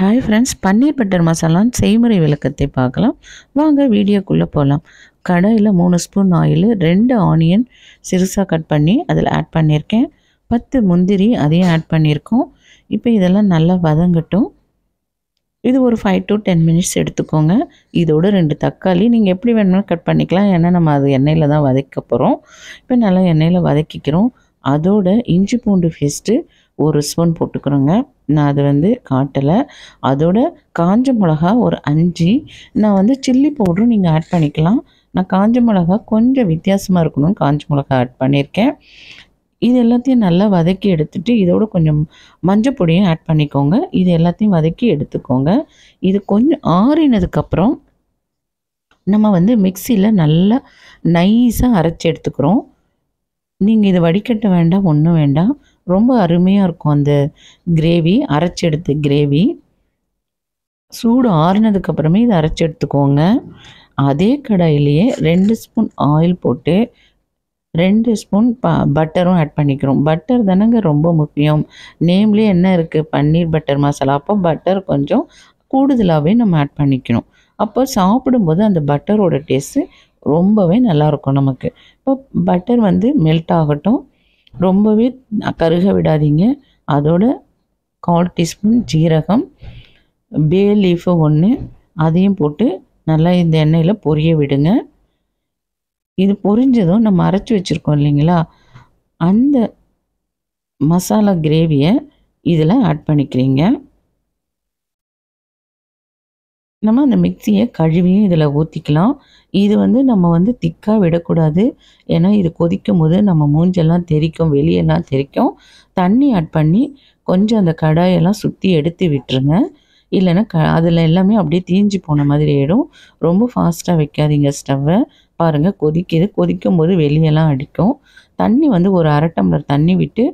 hi friends paneer butter மசாலான்னு செய்முறை விளக்கத்தை பார்க்கலாம் வாங்க வீடியோக்குள்ளே போகலாம் கடையில் மூணு ஸ்பூன் ஆயில் ரெண்டு ஆனியன் சிறுசாக கட் பண்ணி அதில் ஆட் பண்ணியிருக்கேன் பத்து முந்திரி அதையும் ஆட் பண்ணியிருக்கோம் இப்போ இதெல்லாம் நல்லா வதங்கட்டும் இது ஒரு ஃபைவ் டு டென் மினிட்ஸ் எடுத்துக்கோங்க இதோட ரெண்டு தக்காளி நீங்கள் எப்படி வேணுமோ கட் பண்ணிக்கலாம் ஏன்னா நம்ம அது எண்ணெயில் தான் வதக்க போகிறோம் இப்போ நல்லா எண்ணெயில் வதக்கிக்கிறோம் அதோட இஞ்சி பூண்டு பேஸ்ட்டு ஒரு ஸ்பூன் போட்டுக்கிறோங்க நான் அது வந்து காட்டலை அதோட காஞ்ச மிளகா ஒரு அஞ்சு நான் வந்து சில்லி பவுடரும் நீங்கள் ஆட் பண்ணிக்கலாம் நான் காஞ்ச மிளகா கொஞ்சம் வித்தியாசமாக இருக்கணும்னு காஞ்ச மிளகா ஆட் பண்ணியிருக்கேன் இது எல்லாத்தையும் நல்லா வதக்கி எடுத்துகிட்டு இதோட கொஞ்சம் மஞ்சள் பொடியும் ஆட் பண்ணிக்கோங்க இது எல்லாத்தையும் வதக்கி எடுத்துக்கோங்க இது கொஞ்சம் ஆறினதுக்கப்புறம் நம்ம வந்து மிக்சியில் நல்லா நைஸாக அரைச்சி எடுத்துக்கிறோம் நீங்கள் இது வடிகட்ட வேண்டாம் ஒன்றும் வேண்டாம் ரொம்ப அருமையாக இருக்கும் அந்த கிரேவி அரைச்சி எடுத்து கிரேவி சூடு ஆறினதுக்கப்புறமே இதை அரைச்சி எடுத்துக்கோங்க அதே கடாயிலேயே ரெண்டு ஸ்பூன் ஆயில் போட்டு ரெண்டு ஸ்பூன் ப பட்டரும் ஆட் பண்ணிக்கிறோம் பட்டர் தானேங்க ரொம்ப முக்கியம் நேம்லேயே என்ன இருக்குது பன்னீர் பட்டர் மசாலா அப்போ பட்டர் கொஞ்சம் கூடுதலாகவே நம்ம ஆட் பண்ணிக்கணும் அப்போ சாப்பிடும்போது அந்த பட்டரோட டேஸ்ட்டு ரொம்பவே நல்லாயிருக்கும் நமக்கு இப்போ பட்டர் வந்து மெல்ட் ஆகட்டும் ரொம்பவே கருக விடாதீங்க அதோட கால் டீஸ்பூன் ஜீரகம் பே லீஃபு ஒன்று அதையும் போட்டு நல்லா இந்த எண்ணெயில் பொரிய விடுங்க இது பொரிஞ்சதும் நம்ம அரைச்சி வச்சுருக்கோம் இல்லைங்களா அந்த மசாலா கிரேவியை இதில் ஆட் பண்ணிக்கிறீங்க நம்ம அந்த மிக்சியை கழுவியும் இதில் ஊற்றிக்கலாம் இது வந்து நம்ம வந்து திக்காக விடக்கூடாது ஏன்னா இது கொதிக்கும் போது நம்ம மூஞ்செல்லாம் தெரிக்கும் வெளியெல்லாம் தெரிக்கும் தண்ணி ஆட் பண்ணி கொஞ்சம் அந்த கடாயெல்லாம் சுற்றி எடுத்து விட்டுருங்க இல்லைன்னா க அதில் எல்லாமே அப்படியே தீஞ்சு போன மாதிரி ஆகிடும் ரொம்ப ஃபாஸ்ட்டாக வைக்காதீங்க ஸ்டவ்வை பாருங்கள் கொதிக்குது கொதிக்கும் போது வெளியெல்லாம் அடிக்கும் தண்ணி வந்து ஒரு அரை டம்ளர் தண்ணி விட்டு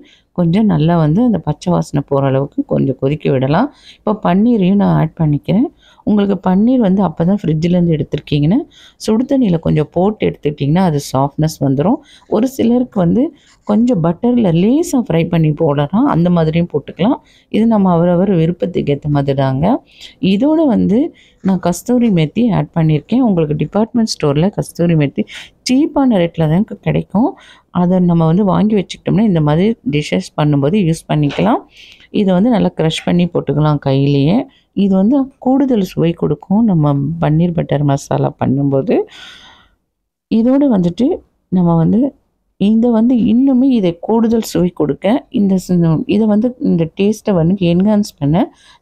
கொஞ்சம் நல்லா வந்து அந்த பச்சை வாசனை போகிற அளவுக்கு கொஞ்சம் கொதிக்க விடலாம் இப்போ பன்னீரையும் நான் ஆட் பண்ணிக்கிறேன் உங்களுக்கு பன்னீர் வந்து அப்போ தான் ஃப்ரிட்ஜிலேருந்து எடுத்திருக்கீங்கன்னா சுடு தண்ணியில் கொஞ்சம் போட்டு எடுத்துக்கிட்டிங்கன்னா அது சாஃப்ட்னஸ் வந்துடும் ஒரு சிலருக்கு வந்து கொஞ்சம் பட்டரில் லேஸாக ஃப்ரை பண்ணி போடலாம் அந்த மாதிரியும் போட்டுக்கலாம் இது நம்ம அவரவர் விருப்பத்துக்கு ஏற்ற மாதிரி தாங்க இதோடு வந்து நான் கஸ்தூரி மெத்தி ஆட் பண்ணியிருக்கேன் உங்களுக்கு டிபார்ட்மெண்ட் ஸ்டோரில் கஸ்தூரி மெத்தி சீப்பான ரேட்டில் தான் கிடைக்கும் அதை நம்ம வந்து வாங்கி வச்சுக்கிட்டோம்னா இந்த மாதிரி டிஷ்ஷஸ் பண்ணும்போது யூஸ் பண்ணிக்கலாம் இதை வந்து நல்லா க்ரஷ் பண்ணி போட்டுக்கலாம் கையிலையே இது வந்து கூடுதல் சுவை கொடுக்கும் நம்ம பன்னீர் பட்டர் மசாலா பண்ணும்போது இதோடு வந்துட்டு நம்ம வந்து இதை வந்து இன்னுமே இதை கூடுதல் சுவை கொடுக்க இந்த இதை வந்து இந்த டேஸ்ட்டை வந்து என்ஹான்ஸ் பண்ண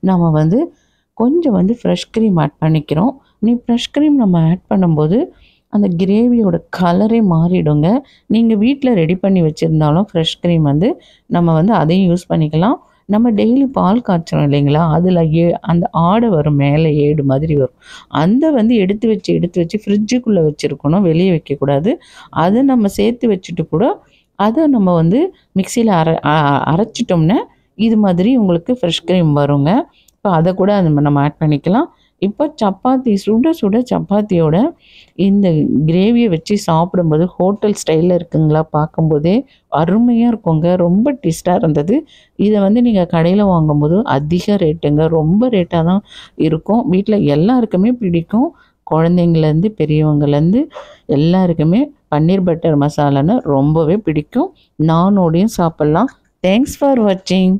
நம்ம வந்து கொஞ்சம் வந்து ஃப்ரெஷ் க்ரீம் ஆட் பண்ணிக்கிறோம் நீ ஃப்ரெஷ் க்ரீம் நம்ம ஆட் பண்ணும்போது அந்த கிரேவியோட கலரே மாறிடுங்க நீங்கள் வீட்டில் ரெடி பண்ணி வச்சுருந்தாலும் ஃப்ரெஷ் க்ரீம் வந்து நம்ம வந்து அதையும் யூஸ் பண்ணிக்கலாம் நம்ம டெய்லி பால் காய்ச்சணும் இல்லைங்களா அதில் ஏ அந்த ஆடை வரும் மேலே ஏடு மாதிரி வரும் அந்த வந்து எடுத்து வச்சு எடுத்து வச்சு ஃப்ரிட்ஜுக்குள்ளே வச்சுருக்கணும் வெளியே வைக்கக்கூடாது அதை நம்ம சேர்த்து வச்சுட்டு கூட அதை நம்ம வந்து மிக்சியில் அரை அரைச்சிட்டோம்னா இது மாதிரி உங்களுக்கு ஃப்ரெஷ் க்ரீம் வருங்க இப்போ அதை கூட நம்ம நம்ம ஆட் பண்ணிக்கலாம் இப்போ சப்பாத்தி சுட சுட சப்பாத்தியோட இந்த கிரேவியை வச்சு சாப்பிடும்போது ஹோட்டல் ஸ்டைலில் இருக்குங்களா பார்க்கும்போதே அருமையாக இருக்குங்க ரொம்ப டேஸ்ட்டாக இருந்தது இதை வந்து நீங்கள் கடையில் வாங்கும்போது அதிக ரேட்டுங்க ரொம்ப ரேட்டாக தான் இருக்கும் வீட்டில் எல்லாருக்குமே பிடிக்கும் குழந்தைங்கலேருந்து பெரியவங்கலேருந்து எல்லாருக்குமே பன்னீர் பட்டர் மசாலான்னு ரொம்பவே பிடிக்கும் நானோடையும் சாப்பிட்லாம் தேங்க்ஸ் ஃபார் வாட்சிங்